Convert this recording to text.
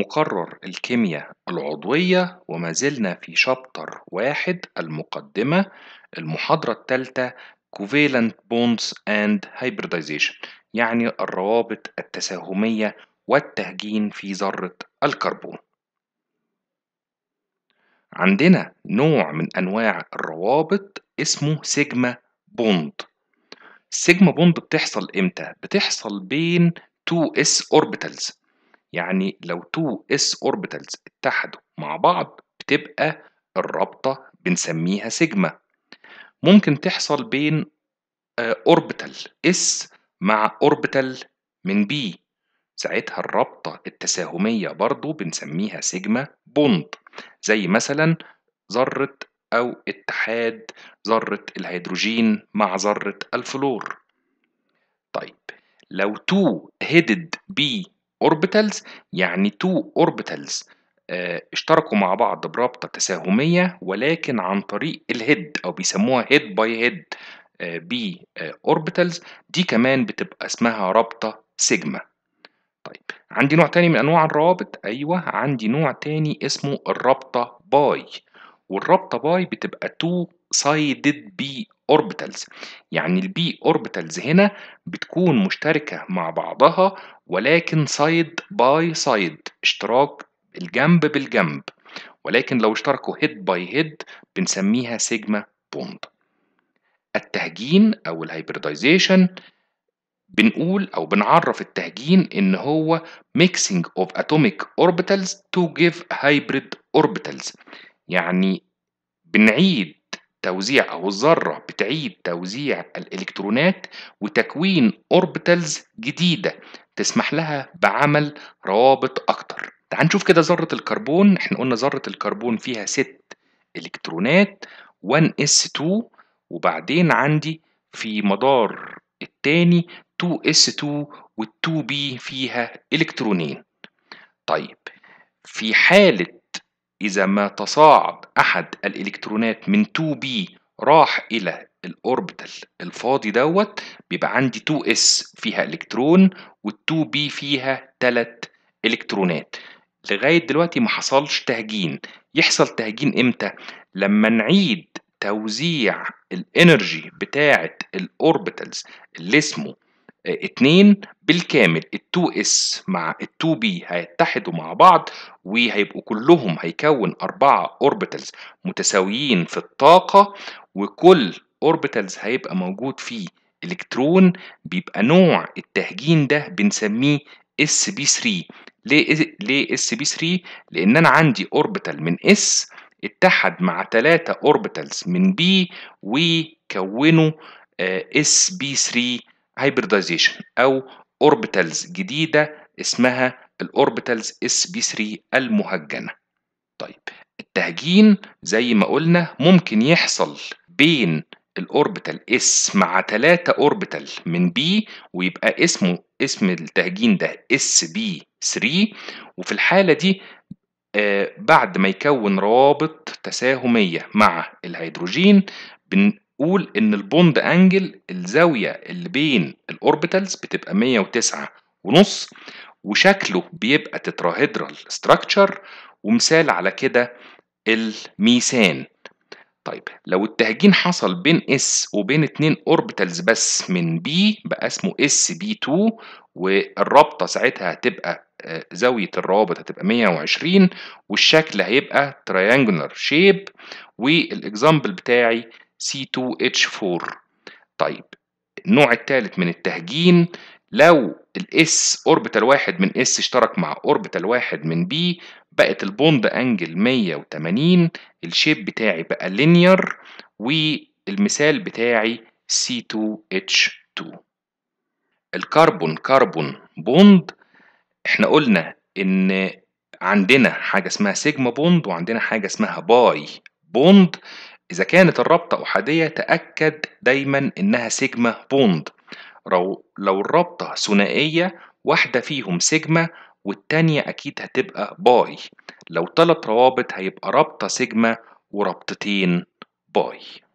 مقرر الكيمياء العضوية وما زلنا في شابتر واحد المقدمة المحاضرة الثالثة Covalent Bonds and Hybridization يعني الروابط التساهمية والتهجين في ذرة الكربون عندنا نوع من أنواع الروابط اسمه سيجما بوند السيجما بوند بتحصل امتى؟ بتحصل بين 2s orbitals يعني لو تو اس اوربيتالز اتحدوا مع بعض بتبقى الرابطة بنسميها سيجما ممكن تحصل بين اوربيتال آه، اس مع اوربيتال من بي ساعتها الرابطة التساهمية برضو بنسميها سيجما بوند زي مثلا ذرة أو اتحاد ذرة الهيدروجين مع ذرة الفلور طيب لو 2 هيدد بي اوربيتالز يعني تو اوربيتالز آه، اشتركوا مع بعض برابطة تساهمية ولكن عن طريق الهيد أو بيسموها هيد باي هيد بي اوربيتالز دي كمان بتبقى اسمها رابطة سيجما طيب عندي نوع تاني من أنواع الروابط أيوه عندي نوع تاني اسمه الرابطة باي والرابطة باي بتبقى تو سايدد بي اوربيتالز يعني البي اوربيتالز هنا بتكون مشتركة مع بعضها ولكن سايد باي سايد اشتراك الجنب بالجنب ولكن لو اشتركوا هيد باي هيد بنسميها سيجما بوند التهجين او الهايبريدايزيشن بنقول او بنعرف التهجين ان هو mixing of atomic orbitals to give hybrid orbitals يعني بنعيد توزيع أو الذرة بتعيد توزيع الإلكترونات وتكوين أوربيتالز جديدة تسمح لها بعمل روابط أكتر تعال نشوف كده ذرة الكربون احنا قلنا ذرة الكربون فيها ست إلكترونات 1s2 وبعدين عندي في مدار الثاني 2s2 وال2b فيها إلكترونين طيب في حالة إذا ما تصاعد أحد الإلكترونات من 2B راح إلى الأوربيتال الفاضي دوت بيبقى عندي 2S فيها إلكترون وال2B فيها 3 إلكترونات لغاية دلوقتي ما حصلش تهجين يحصل تهجين إمتى؟ لما نعيد توزيع الانرجي بتاعة الأوربيتالز اللي اسمه اتنين بالكامل التو اس مع التو بي هيتحدوا مع بعض وهيبقوا كلهم هيكون أربعة أوربيتالز متساويين في الطاقة وكل أوربيتالز هيبقى موجود فيه إلكترون بيبقى نوع التهجين ده بنسميه اس بي 3 ليه اس بي 3 لان انا عندي اوربيتال من اس اتحد مع ثلاثة اوربيتالز من بي وكونوا اس بي 3 هايبرديزيشن او اوربيتالز جديده اسمها الاوربيتالز اس بي 3 المهجنه طيب التهجين زي ما قلنا ممكن يحصل بين الاوربيتال اس مع ثلاثة اوربيتال من بي ويبقى اسمه اسم التهجين ده اس بي 3 وفي الحالة دي آه بعد ما يكون روابط تساهمية مع الهيدروجين بن قول ان البوند انجل الزاويه اللي بين الاوربيتالز بتبقى 109 ونص وشكله بيبقى تتراهيدرال ستراكشر ومثال على كده الميسان طيب لو التهجين حصل بين اس وبين اتنين اوربيتالز بس من بي بقى اسمه اس بي 2 والرابطه ساعتها هتبقى آه، زاويه الروابط هتبقى 120 والشكل هيبقى تريانجولار شيب والاكزامبل بتاعي C2H4 طيب النوع الثالث من التهجين لو الاس اوربيتال واحد من اس اشترك مع اوربيتال واحد من بي بقت البوند انجل 180 الشيب بتاعي بقى لينير والمثال بتاعي C2H2 الكربون كربون بوند احنا قلنا ان عندنا حاجة اسمها سيجما بوند وعندنا حاجة اسمها باي بوند إذا كانت الرابطة أحادية تأكد دايما إنها سيجما بوند لو الرابطة ثنائية واحدة فيهم سيجما والتانية أكيد هتبقى باي لو تلات روابط هيبقى رابطة سيجما ورابطتين باي